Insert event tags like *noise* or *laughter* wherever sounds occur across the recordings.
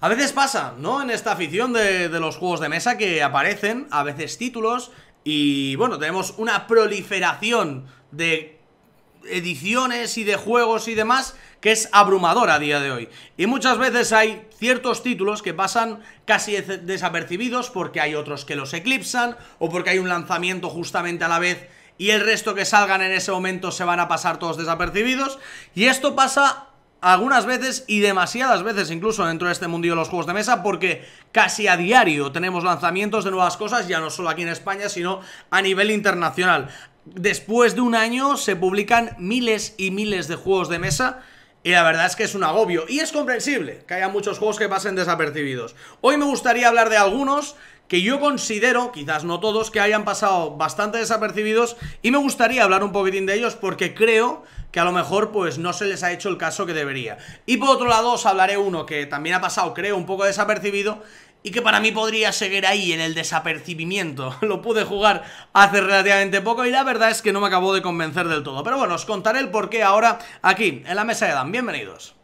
A veces pasa, ¿no? En esta afición de, los juegos de mesa que aparecen a veces títulos y bueno, tenemos una proliferación de ediciones y de juegos y demás que es abrumadora a día de hoy. Y muchas veces hay ciertos títulos que pasan casi desapercibidos porque hay otros que los eclipsan o porque hay un lanzamiento justamente a la vez y el resto que salgan en ese momento se van a pasar todos desapercibidos. Y esto pasa algunas veces y demasiadas veces incluso dentro de este mundillo de los juegos de mesa porque casi a diario tenemos lanzamientos de nuevas cosas, ya no solo aquí en España, sino a nivel internacional. Después de un año se publican miles y miles de juegos de mesa y la verdad es que es un agobio y es comprensible que haya muchos juegos que pasen desapercibidos. Hoy me gustaría hablar de algunos que yo considero, quizás no todos, que hayan pasado bastante desapercibidos y me gustaría hablar un poquitín de ellos porque creo que a lo mejor pues no se les ha hecho el caso que debería. Y por otro lado os hablaré uno que también ha pasado, creo, un poco desapercibido y que para mí podría seguir ahí en el desapercibimiento. *laughs* Lo pude jugar hace relativamente poco y la verdad es que no me acabó de convencer del todo. Pero bueno, os contaré el porqué ahora aquí en la mesa de Dan. Bienvenidos.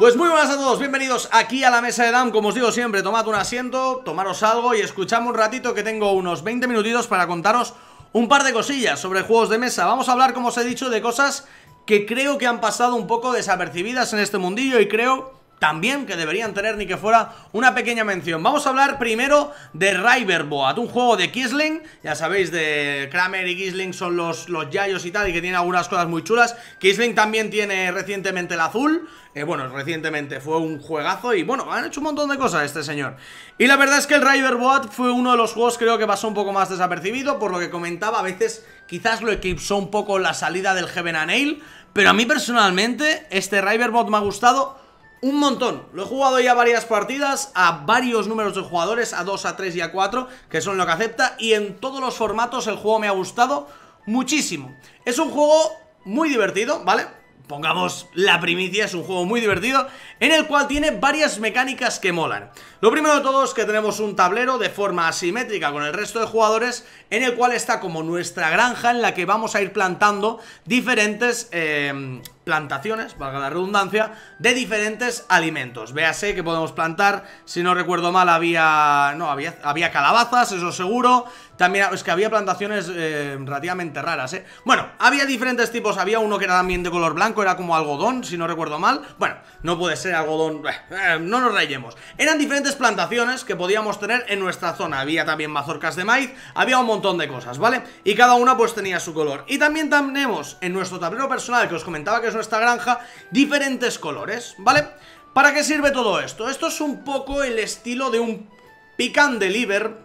Pues muy buenas a todos, bienvenidos aquí a la mesa de DAM Como os digo siempre, tomad un asiento, tomaros algo y escuchamos un ratito que tengo unos 20 minutitos para contaros un par de cosillas sobre juegos de mesa Vamos a hablar, como os he dicho, de cosas que creo que han pasado un poco desapercibidas en este mundillo y creo también que deberían tener ni que fuera una pequeña mención. Vamos a hablar primero de Riverbot. un juego de Kisling, ya sabéis, de Kramer y Kisling son los, los yayos y tal, y que tiene algunas cosas muy chulas. Kisling también tiene recientemente el azul, eh, bueno, recientemente fue un juegazo y bueno, han hecho un montón de cosas este señor. Y la verdad es que el Riverboat fue uno de los juegos creo que pasó un poco más desapercibido, por lo que comentaba, a veces quizás lo eclipsó un poco la salida del Heaven and Nail, pero a mí personalmente este Riverbot me ha gustado un montón. Lo he jugado ya varias partidas a varios números de jugadores, a 2, a 3 y a 4, que son lo que acepta. Y en todos los formatos el juego me ha gustado muchísimo. Es un juego muy divertido, ¿vale? Pongamos la primicia, es un juego muy divertido En el cual tiene varias mecánicas que molan Lo primero de todo es que tenemos un tablero de forma asimétrica con el resto de jugadores En el cual está como nuestra granja en la que vamos a ir plantando diferentes... Eh, plantaciones, valga la redundancia, de diferentes alimentos. Véase que podemos plantar, si no recuerdo mal, había. No, había, había calabazas, eso seguro. También es que había plantaciones eh, relativamente raras, ¿eh? Bueno, había diferentes tipos. Había uno que era también de color blanco, era como algodón, si no recuerdo mal. Bueno, no puede ser algodón, eh, eh, no nos rayemos. Eran diferentes plantaciones que podíamos tener en nuestra zona. Había también mazorcas de maíz, había un montón de cosas, ¿vale? Y cada una pues tenía su color. Y también tenemos en nuestro tablero personal, que os comentaba que es esta granja diferentes colores, ¿vale? ¿Para qué sirve todo esto? Esto es un poco el estilo de un picante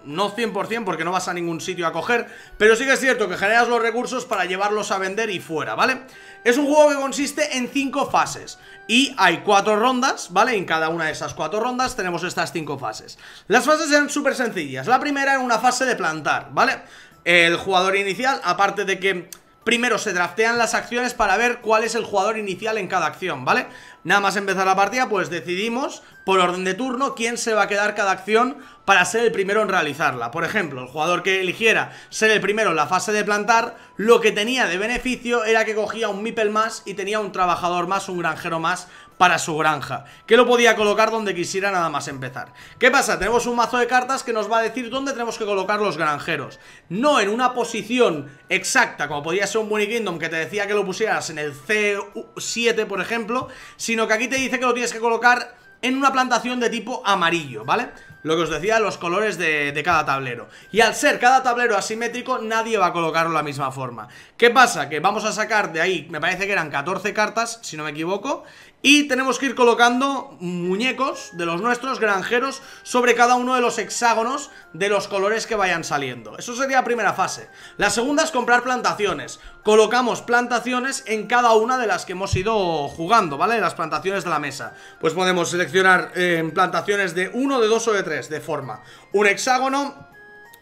no 100% porque no vas a ningún sitio a coger, pero sí que es cierto que generas los recursos para llevarlos a vender y fuera, ¿vale? Es un juego que consiste en 5 fases y hay 4 rondas, ¿vale? En cada una de esas 4 rondas tenemos estas 5 fases. Las fases eran súper sencillas, la primera es una fase de plantar, ¿vale? El jugador inicial, aparte de que Primero se draftean las acciones para ver cuál es el jugador inicial en cada acción, ¿vale? Nada más empezar la partida, pues decidimos por orden de turno quién se va a quedar cada acción para ser el primero en realizarla. Por ejemplo, el jugador que eligiera ser el primero en la fase de plantar, lo que tenía de beneficio era que cogía un Mipel más y tenía un trabajador más, un granjero más para su granja Que lo podía colocar donde quisiera nada más empezar ¿Qué pasa? Tenemos un mazo de cartas que nos va a decir dónde tenemos que colocar los granjeros No en una posición exacta, como podía ser un Bunny Kingdom que te decía que lo pusieras en el C7, por ejemplo Sino que aquí te dice que lo tienes que colocar en una plantación de tipo amarillo, ¿vale? Lo que os decía, los colores de, de, cada tablero. Y al ser cada tablero asimétrico, nadie va a colocarlo de la misma forma. ¿Qué pasa? Que vamos a sacar de ahí, me parece que eran 14 cartas, si no me equivoco, y tenemos que ir colocando muñecos de los nuestros, granjeros, sobre cada uno de los hexágonos de los colores que vayan saliendo. Eso sería primera fase. La segunda es comprar plantaciones. Colocamos plantaciones en cada una de las que hemos ido jugando, ¿vale? Las plantaciones de la mesa. Pues podemos seleccionar eh, plantaciones de uno, de dos o de tres, de forma. Un hexágono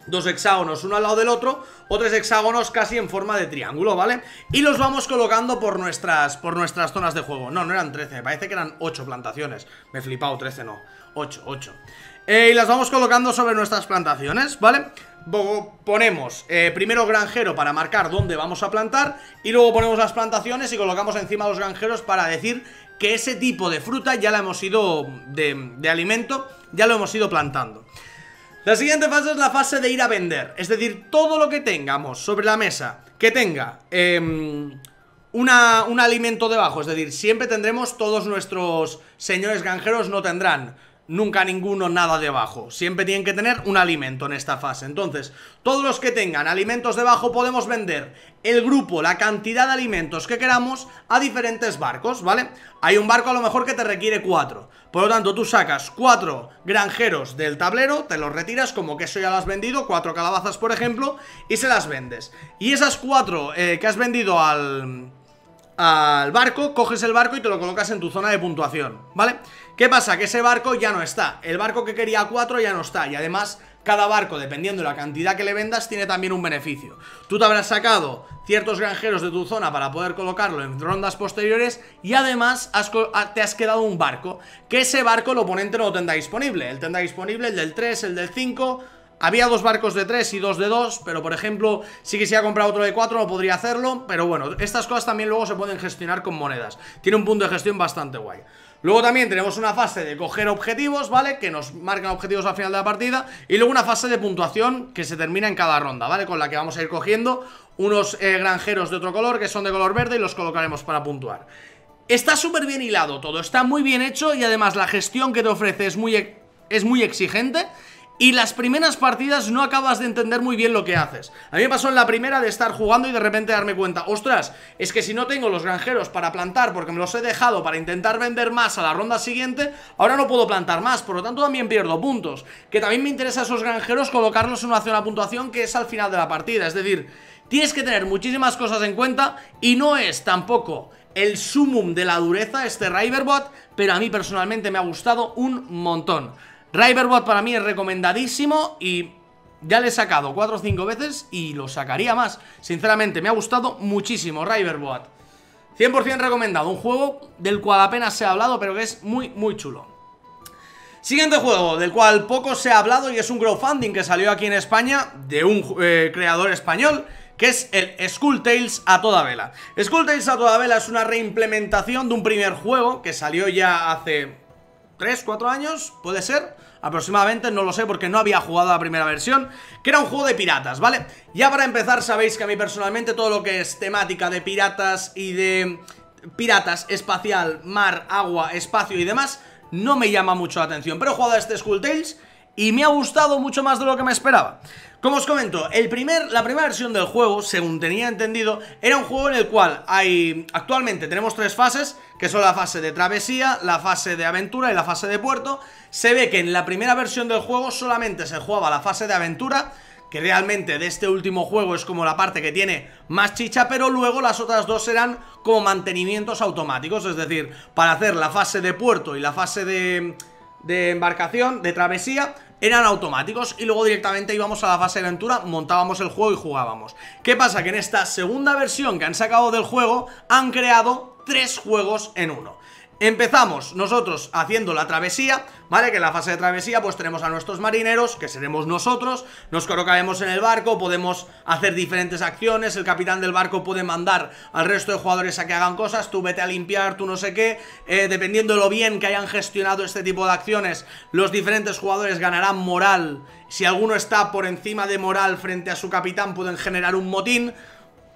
dos hexágonos uno al lado del otro Otros hexágonos casi en forma de triángulo, ¿vale? Y los vamos colocando por nuestras, por nuestras zonas de juego. No, no eran 13, parece que eran 8 plantaciones. Me he flipado, 13 no, 8, 8. Eh, y las vamos colocando sobre nuestras plantaciones, ¿vale? Ponemos eh, primero granjero para marcar dónde vamos a plantar y luego ponemos las plantaciones y colocamos encima los granjeros para decir que ese tipo de fruta ya la hemos ido, de, de alimento, ya lo hemos ido plantando. La siguiente fase es la fase de ir a vender. Es decir, todo lo que tengamos sobre la mesa, que tenga em, un alimento debajo, es decir, siempre tendremos todos nuestros señores granjeros no tendrán nunca ninguno nada debajo. Siempre tienen que tener un alimento en esta fase. Entonces, todos los que tengan alimentos debajo podemos vender el grupo, la cantidad de alimentos que queramos a diferentes barcos, ¿vale? Hay un barco a lo mejor que te requiere cuatro. Por lo tanto, tú sacas cuatro granjeros del tablero, te los retiras como que eso ya lo has vendido, cuatro calabazas por ejemplo, y se las vendes. Y esas cuatro eh, que has vendido al al barco, coges el barco y te lo colocas en tu zona de puntuación, ¿vale? ¿Qué pasa? Que ese barco ya no está, el barco que quería 4 ya no está y además cada barco, dependiendo de la cantidad que le vendas, tiene también un beneficio. Tú te habrás sacado ciertos granjeros de tu zona para poder colocarlo en rondas posteriores y además ah, te has quedado un barco, que ese barco el oponente no lo tendrá disponible. Él tendrá disponible el del 3, el del 5 había dos barcos de 3 y dos de 2, pero por ejemplo, si quisiera comprar otro de 4 no podría hacerlo, pero bueno, estas cosas también luego se pueden gestionar con monedas. Tiene un punto de gestión bastante guay. Luego también tenemos una fase de coger objetivos, ¿vale? Que nos marcan objetivos al final de la partida. Y luego una fase de puntuación que se termina en cada ronda, ¿vale? Con la que vamos a ir cogiendo unos eh, granjeros de otro color que son de color verde y los colocaremos para puntuar. Está súper bien hilado todo, está muy bien hecho y además la gestión que te ofrece es muy, es muy exigente y las primeras partidas no acabas de entender muy bien lo que haces. A mí me pasó en la primera de estar jugando y de repente darme cuenta, ostras, es que si no tengo los granjeros para plantar porque me los he dejado para intentar vender más a la ronda siguiente, ahora no puedo plantar más, por lo tanto también pierdo puntos. Que también me interesa a esos granjeros colocarlos en una zona de puntuación que es al final de la partida, es decir, tienes que tener muchísimas cosas en cuenta y no es tampoco el sumum de la dureza este Riverbot, pero a mí personalmente me ha gustado un montón. Riverbot para mí es recomendadísimo y ya le he sacado 4 o 5 veces y lo sacaría más. Sinceramente, me ha gustado muchísimo Riverboat. 100% recomendado, un juego del cual apenas se ha hablado, pero que es muy, muy chulo. Siguiente juego, del cual poco se ha hablado y es un crowdfunding que salió aquí en España de un eh, creador español que es el Skull Tales a toda vela. Skull Tales a toda vela es una reimplementación de un primer juego que salió ya hace 3, 4 años, puede ser Aproximadamente, no lo sé porque no había jugado la primera versión Que era un juego de piratas, ¿vale? Ya para empezar sabéis que a mí personalmente todo lo que es temática de piratas y de... Piratas, espacial, mar, agua, espacio y demás No me llama mucho la atención Pero he jugado a este Skull Tales y me ha gustado mucho más de lo que me esperaba. Como os comento, el primer, la primera versión del juego, según tenía entendido, era un juego en el cual hay... Actualmente tenemos tres fases, que son la fase de travesía, la fase de aventura y la fase de puerto. Se ve que en la primera versión del juego solamente se jugaba la fase de aventura, que realmente de este último juego es como la parte que tiene más chicha, pero luego las otras dos serán como mantenimientos automáticos, es decir, para hacer la fase de puerto y la fase de, de embarcación, de travesía, eran automáticos y luego directamente íbamos a la fase de aventura, montábamos el juego y jugábamos. ¿Qué pasa? Que en esta segunda versión que han sacado del juego han creado tres juegos en uno. Empezamos nosotros haciendo la travesía, ¿vale? Que en la fase de travesía pues tenemos a nuestros marineros, que seremos nosotros, nos colocaremos en el barco, podemos hacer diferentes acciones, el capitán del barco puede mandar al resto de jugadores a que hagan cosas, tú vete a limpiar, tú no sé qué, eh, dependiendo de lo bien que hayan gestionado este tipo de acciones, los diferentes jugadores ganarán moral, si alguno está por encima de moral frente a su capitán pueden generar un motín,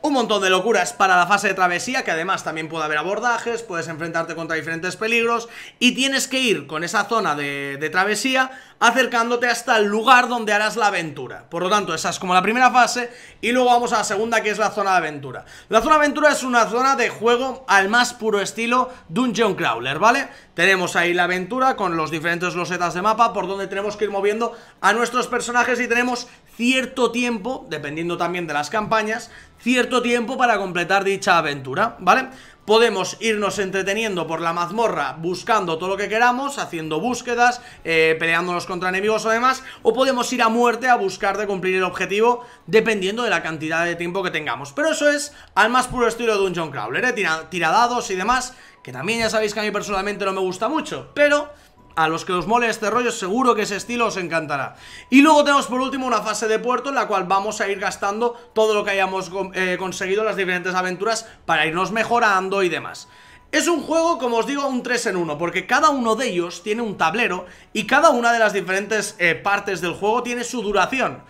un montón de locuras para la fase de travesía, que además también puede haber abordajes, puedes enfrentarte contra diferentes peligros y tienes que ir con esa zona de, travesía acercándote hasta el lugar donde harás la aventura. Por lo tanto, esa es como la primera fase y luego vamos a la segunda que es la zona de aventura. La zona de aventura es una zona de juego al más puro estilo Dungeon Crawler, ¿vale? Tenemos ahí la aventura con los diferentes losetas de mapa por donde tenemos que ir moviendo a nuestros personajes y tenemos cierto tiempo, dependiendo también de las campañas, cierto tiempo para completar dicha aventura, ¿vale? podemos irnos entreteniendo por la mazmorra buscando todo lo que queramos, haciendo búsquedas, eh, peleándonos contra enemigos o demás, o podemos ir a muerte a buscar de cumplir el objetivo dependiendo de la cantidad de tiempo que tengamos. Pero eso es al más puro estilo de un John Crawler, ¿eh? tiradados y demás, que también ya sabéis que a mí personalmente no me gusta mucho, pero a los que os mole este rollo seguro que ese estilo os encantará Y luego tenemos por último una fase de puerto en la cual vamos a ir gastando todo lo que hayamos eh, conseguido en las diferentes aventuras Para irnos mejorando y demás es un juego, como os digo, un 3 en 1, porque cada uno de ellos tiene un tablero y cada una de las diferentes eh, partes del juego tiene su duración.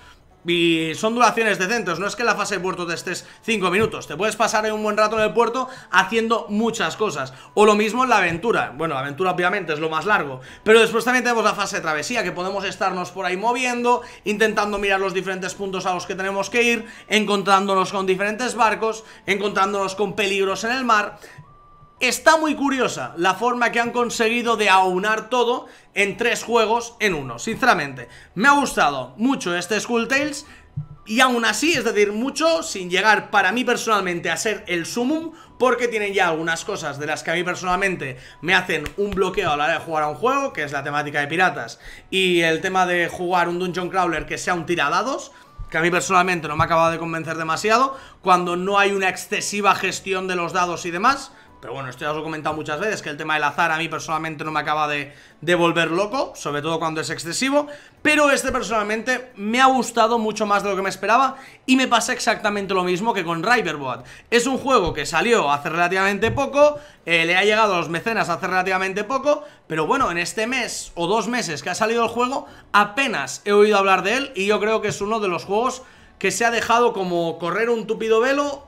Y son duraciones decentes, no es que la fase de puerto te estés 5 minutos, te puedes pasar un buen rato en el puerto haciendo muchas cosas. O lo mismo en la aventura, bueno, la aventura obviamente es lo más largo, pero después también tenemos la fase de travesía, que podemos estarnos por ahí moviendo, intentando mirar los diferentes puntos a los que tenemos que ir, encontrándonos con diferentes barcos, encontrándonos con peligros en el mar, Está muy curiosa la forma que han conseguido de aunar todo en tres juegos en uno, sinceramente. Me ha gustado mucho este Skull Tales y aún así, es decir, mucho sin llegar para mí personalmente a ser el sumum porque tienen ya algunas cosas de las que a mí personalmente me hacen un bloqueo a la hora de jugar a un juego, que es la temática de piratas y el tema de jugar un dungeon crawler que sea un tiradados que a mí personalmente no me ha acabado de convencer demasiado, cuando no hay una excesiva gestión de los dados y demás. Pero bueno, esto ya os lo he comentado muchas veces, que el tema del azar a mí personalmente no me acaba de, de, volver loco, sobre todo cuando es excesivo, pero este personalmente me ha gustado mucho más de lo que me esperaba y me pasa exactamente lo mismo que con Riverboat. Es un juego que salió hace relativamente poco, eh, le ha llegado a los mecenas hace relativamente poco, pero bueno, en este mes o dos meses que ha salido el juego, apenas he oído hablar de él y yo creo que es uno de los juegos que se ha dejado como correr un tupido velo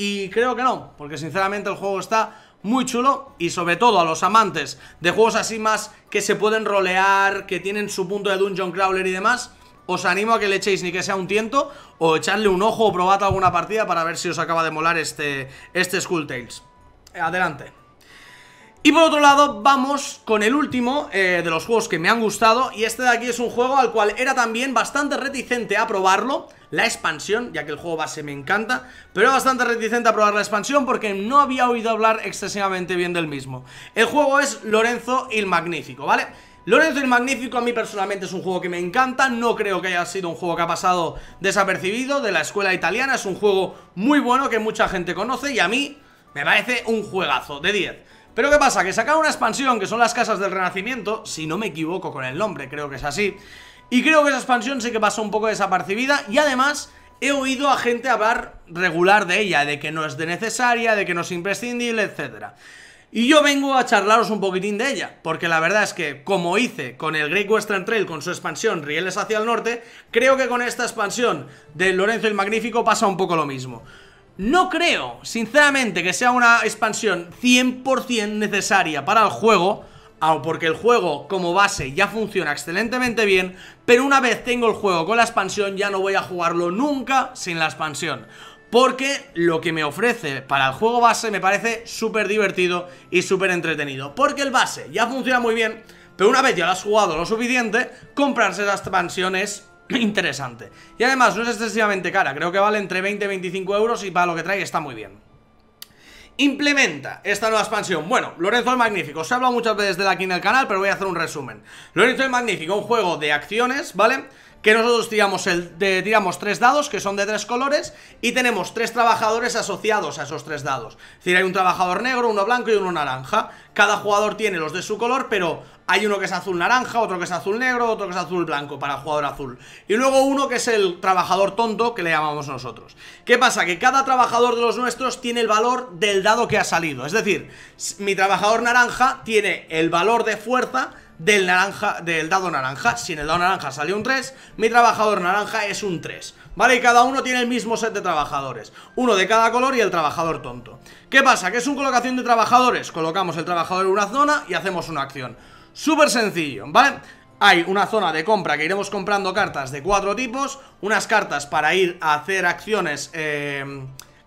y creo que no, porque sinceramente el juego está muy chulo y sobre todo a los amantes de juegos así más que se pueden rolear, que tienen su punto de dungeon crawler y demás, os animo a que le echéis ni que sea un tiento o echarle un ojo o probad alguna partida para ver si os acaba de molar este, este Skull Tales. Adelante. Y por otro lado vamos con el último eh, de los juegos que me han gustado y este de aquí es un juego al cual era también bastante reticente a probarlo la expansión, ya que el juego base me encanta, pero bastante reticente a probar la expansión porque no había oído hablar excesivamente bien del mismo. El juego es Lorenzo el Magnífico, ¿vale? Lorenzo el Magnífico a mí personalmente es un juego que me encanta, no creo que haya sido un juego que ha pasado desapercibido de la escuela italiana, es un juego muy bueno que mucha gente conoce y a mí me parece un juegazo de 10. Pero ¿qué pasa? Que sacaron una expansión que son las Casas del Renacimiento, si no me equivoco con el nombre, creo que es así. Y creo que esa expansión sí que pasó un poco desapercibida y además he oído a gente hablar regular de ella, de que no es de necesaria, de que no es imprescindible, etc. Y yo vengo a charlaros un poquitín de ella, porque la verdad es que, como hice con el Great Western Trail con su expansión Rieles hacia el norte, creo que con esta expansión de Lorenzo el Magnífico pasa un poco lo mismo. No creo, sinceramente, que sea una expansión 100% necesaria para el juego porque el juego como base ya funciona excelentemente bien, pero una vez tengo el juego con la expansión ya no voy a jugarlo nunca sin la expansión. Porque lo que me ofrece para el juego base me parece súper divertido y súper entretenido. Porque el base ya funciona muy bien, pero una vez ya lo has jugado lo suficiente, comprarse las expansiones. es *clears throat* interesante. Y además no es excesivamente cara, creo que vale entre 20 y 25 euros y para lo que trae está muy bien. Implementa esta nueva expansión. Bueno, Lorenzo el Magnífico. Se ha hablado muchas veces de la aquí en el canal, pero voy a hacer un resumen. Lorenzo el Magnífico, un juego de acciones, ¿vale? vale que nosotros tiramos, el, tres dados que son de tres colores y tenemos tres trabajadores asociados a esos tres dados. Es decir, hay un trabajador negro, uno blanco y uno naranja. Cada jugador tiene los de su color, pero hay uno que es azul naranja, otro que es azul negro, otro que es azul blanco para el jugador azul. Y luego uno que es el trabajador tonto que le llamamos nosotros. ¿Qué pasa? Que cada trabajador de los nuestros tiene el valor del dado que ha salido. Es decir, mi trabajador naranja tiene el valor de fuerza del naranja, del dado naranja Si en el dado naranja sale un 3, mi trabajador naranja es un 3 ¿Vale? Y cada uno tiene el mismo set de trabajadores Uno de cada color y el trabajador tonto ¿Qué pasa? Que es una colocación de trabajadores Colocamos el trabajador en una zona y hacemos una acción Súper sencillo, ¿vale? Hay una zona de compra que iremos comprando cartas de cuatro tipos Unas cartas para ir a hacer acciones eh,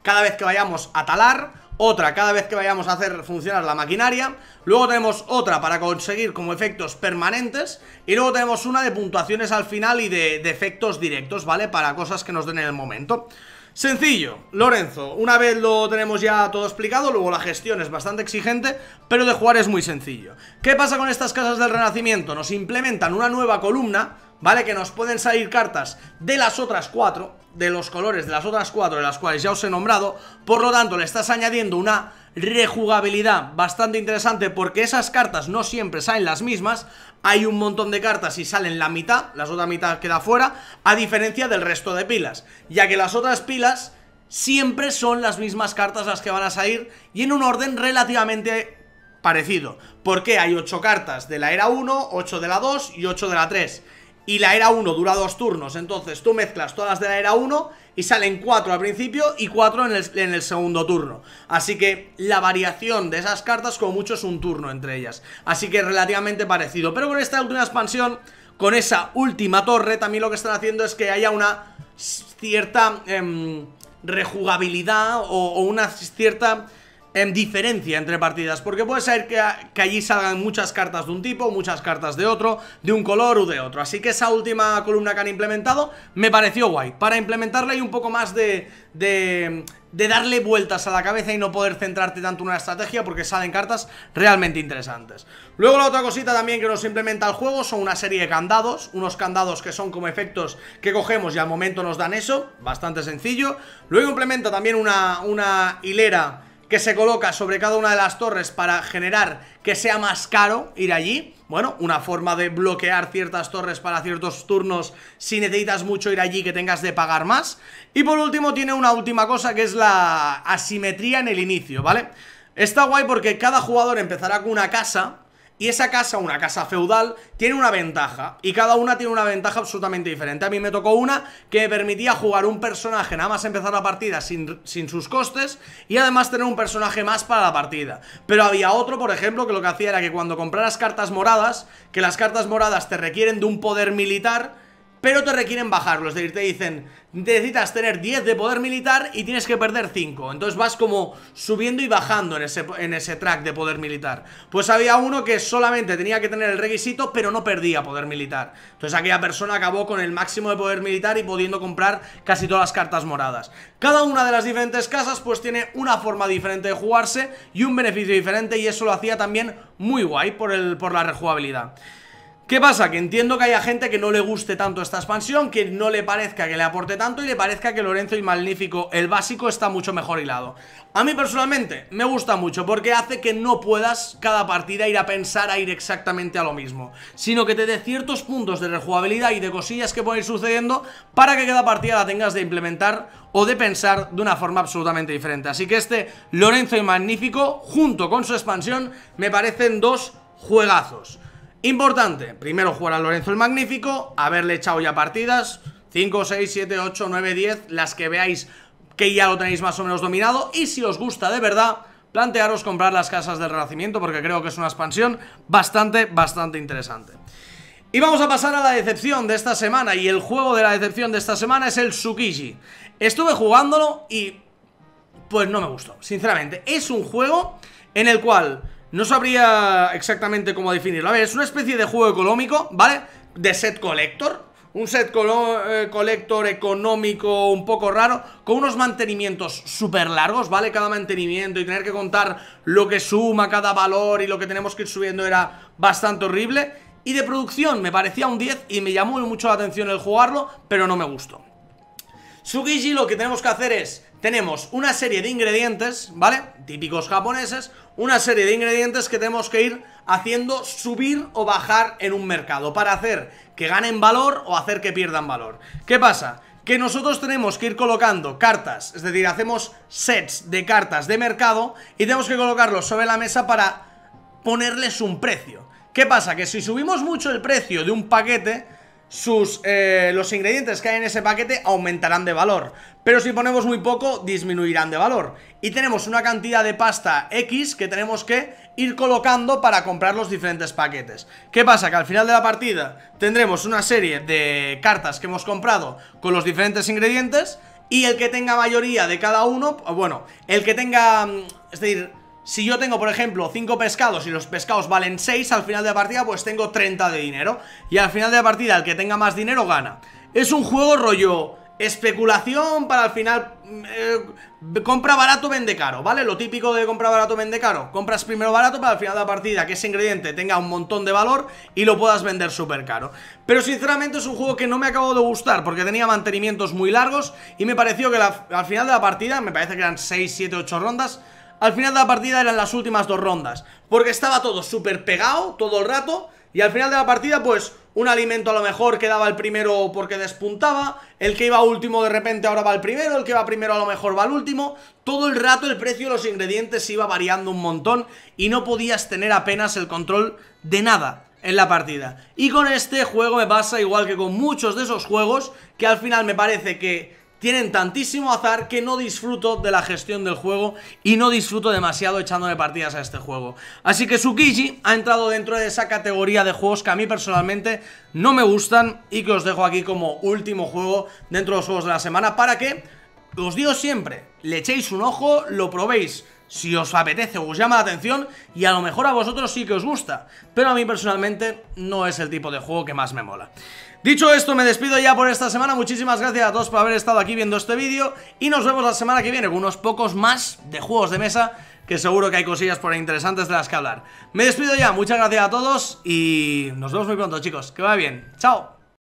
cada vez que vayamos a talar otra cada vez que vayamos a hacer funcionar la maquinaria. Luego tenemos otra para conseguir como efectos permanentes. Y luego tenemos una de puntuaciones al final y de, efectos directos, ¿vale? Para cosas que nos den en el momento. Sencillo, Lorenzo, una vez lo tenemos ya todo explicado, luego la gestión es bastante exigente, pero de jugar es muy sencillo. ¿Qué pasa con estas casas del renacimiento? Nos implementan una nueva columna, ¿vale? Que nos pueden salir cartas de las otras cuatro, de los colores de las otras cuatro de las cuales ya os he nombrado Por lo tanto le estás añadiendo una rejugabilidad bastante interesante porque esas cartas no siempre salen las mismas Hay un montón de cartas y salen la mitad, las otra mitad queda fuera A diferencia del resto de pilas, ya que las otras pilas siempre son las mismas cartas las que van a salir Y en un orden relativamente parecido Porque hay 8 cartas de la era 1, 8 de la 2 y 8 de la 3 y la era 1 dura dos turnos. Entonces tú mezclas todas las de la era 1 y salen 4 al principio y 4 en el, segundo turno. Así que la variación de esas cartas como mucho es un turno entre ellas. Así que relativamente parecido. Pero con esta última expansión, con esa última torre, también lo que están haciendo es que haya una cierta em, rejugabilidad o una cierta en diferencia entre partidas, porque puede ser que, allí salgan muchas cartas de un tipo, muchas cartas de otro, de un color u de otro. Así que esa última columna que han implementado me pareció guay. Para implementarla hay un poco más de, de, darle vueltas a la cabeza y no poder centrarte tanto en una estrategia porque salen cartas realmente interesantes. Luego la otra cosita también que nos implementa el juego son una serie de candados, unos candados que son como efectos que cogemos y al momento nos dan eso, bastante sencillo. Luego implementa también una, una hilera que se coloca sobre cada una de las torres para generar que sea más caro ir allí. Bueno, una forma de bloquear ciertas torres para ciertos turnos si necesitas mucho ir allí que tengas de pagar más. Y por último tiene una última cosa que es la asimetría en el inicio, ¿vale? Está guay porque cada jugador empezará con una casa y esa casa, una casa feudal, tiene una ventaja. Y cada una tiene una ventaja absolutamente diferente. A mí me tocó una que me permitía jugar un personaje nada más empezar la partida sin, sin sus costes. Y además tener un personaje más para la partida. Pero había otro, por ejemplo, que lo que hacía era que cuando compraras cartas moradas, que las cartas moradas te requieren de un poder militar pero te requieren bajarlo. Es decir, te dicen, necesitas tener 10 de poder militar y tienes que perder 5. Entonces vas como subiendo y bajando en ese, en ese track de poder militar. Pues había uno que solamente tenía que tener el requisito, pero no perdía poder militar. Entonces aquella persona acabó con el máximo de poder militar y pudiendo comprar casi todas las cartas moradas. Cada una de las diferentes casas pues tiene una forma diferente de jugarse y un beneficio diferente y eso lo hacía también muy guay por, el, por la rejugabilidad. ¿Qué pasa? Que entiendo que haya gente que no le guste tanto esta expansión, que no le parezca que le aporte tanto y le parezca que Lorenzo y Magnífico, el básico, está mucho mejor hilado. A mí personalmente me gusta mucho porque hace que no puedas cada partida ir a pensar a ir exactamente a lo mismo, sino que te dé ciertos puntos de rejugabilidad y de cosillas que pueden ir sucediendo para que cada partida la tengas de implementar o de pensar de una forma absolutamente diferente. Así que este Lorenzo y Magnífico, junto con su expansión, me parecen dos juegazos. Importante, primero jugar a Lorenzo el Magnífico, haberle echado ya partidas, 5, 6, 7, 8, 9, 10, las que veáis que ya lo tenéis más o menos dominado y si os gusta de verdad, plantearos comprar las casas del Renacimiento porque creo que es una expansión bastante, bastante interesante. Y vamos a pasar a la decepción de esta semana y el juego de la decepción de esta semana es el Tsukiji. Estuve jugándolo y pues no me gustó, sinceramente. Es un juego en el cual no sabría exactamente cómo definirlo A ver, es una especie de juego económico, ¿vale? De set collector Un set eh, collector económico un poco raro Con unos mantenimientos súper largos, ¿vale? Cada mantenimiento y tener que contar lo que suma cada valor Y lo que tenemos que ir subiendo era bastante horrible Y de producción me parecía un 10 y me llamó mucho la atención el jugarlo Pero no me gustó Tsukiji lo que tenemos que hacer es, tenemos una serie de ingredientes, ¿vale? Típicos japoneses, una serie de ingredientes que tenemos que ir haciendo subir o bajar en un mercado para hacer que ganen valor o hacer que pierdan valor. ¿Qué pasa? que nosotros tenemos que ir colocando cartas, es decir, hacemos sets de cartas de mercado y tenemos que colocarlos sobre la mesa para ponerles un precio. ¿Qué pasa? Que si subimos mucho el precio de un paquete, sus, eh, los ingredientes que hay en ese paquete aumentarán de valor Pero si ponemos muy poco, disminuirán de valor Y tenemos una cantidad de pasta X que tenemos que ir colocando para comprar los diferentes paquetes ¿Qué pasa? Que al final de la partida tendremos una serie de cartas que hemos comprado con los diferentes ingredientes Y el que tenga mayoría de cada uno, bueno, el que tenga, mm, es decir si yo tengo, por ejemplo, 5 pescados y los pescados valen 6, al final de la partida pues tengo 30 de dinero. Y al final de la partida el que tenga más dinero gana. Es un juego rollo especulación para al final... Mm, eh, compra barato, vende caro, ¿vale? Lo típico de compra barato, vende caro. Compras primero barato para al final de la partida que ese ingrediente tenga un montón de valor y lo puedas vender súper caro. Pero sinceramente es un juego que no me acabo de gustar porque tenía mantenimientos muy largos y me pareció que al final de la partida, me parece que eran 6, 7, 8 rondas al final de la partida eran las últimas dos rondas. Porque estaba todo súper pegado todo el rato. Y al final de la partida, pues, un alimento a lo mejor quedaba el primero porque despuntaba. El que iba último de repente ahora va el primero. El que va primero a lo mejor va el último. Todo el rato el precio de los ingredientes iba variando un montón. Y no podías tener apenas el control de nada en la partida. Y con este juego me pasa igual que con muchos de esos juegos. Que al final me parece que tienen tantísimo azar que no disfruto de la gestión del juego y no disfruto demasiado echándole partidas a este juego. Así que Tsukiji ha entrado dentro de esa categoría de juegos que a mí personalmente no me gustan y que os dejo aquí como último juego dentro de los juegos de la semana para que, os digo siempre, le echéis un ojo, lo probéis si os apetece o os llama la atención y a lo mejor a vosotros sí que os gusta, pero a mí personalmente no es el tipo de juego que más me mola. Dicho esto, me despido ya por esta semana. Muchísimas gracias a todos por haber estado aquí viendo este vídeo. Y nos vemos la semana que viene con unos pocos más de juegos de mesa. Que seguro que hay cosillas por ahí interesantes de las que hablar. Me despido ya. Muchas gracias a todos. Y nos vemos muy pronto, chicos. Que va bien. Chao.